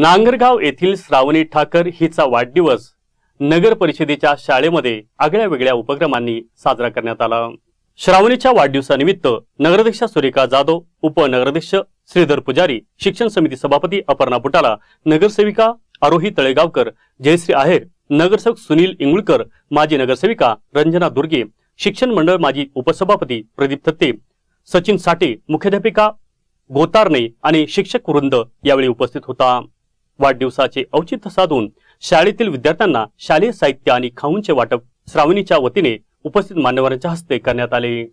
नांगरगाव येथील श्रावणी ठाकर हिचा वाढदिवस नगर परिषदेच्या शाळेमध्ये आगळ्या वेगळ्या उपक्रमांनी साजरा करण्यात आला श्रावणीच्या वाढदिवसानिमित्त नगराध्यक्षा सुरेखा जाधव उपनगराध्यक्ष श्रीधर पुजारी शिक्षण समिती सभापती अपर्णा पुटाला नगरसेविका आरोही तळेगावकर जयश्री आहेर नगरसेवक सुनील इंगुळकर माजी नगरसेविका रंजना दुर्गे शिक्षण मंडळ माजी उपसभापती प्रदीप थत्ते सचिन साठे मुख्याध्यापिका गोतारणे आणि शिक्षक वृंद यावेळी उपस्थित होता वाढदिवसाचे औचित्य साधून शाळेतील विद्यार्थ्यांना शालेय साहित्य आणि खाऊंचे वाटप श्रावणीच्या वतीने उपस्थित मान्यवरांच्या हस्ते करण्यात आले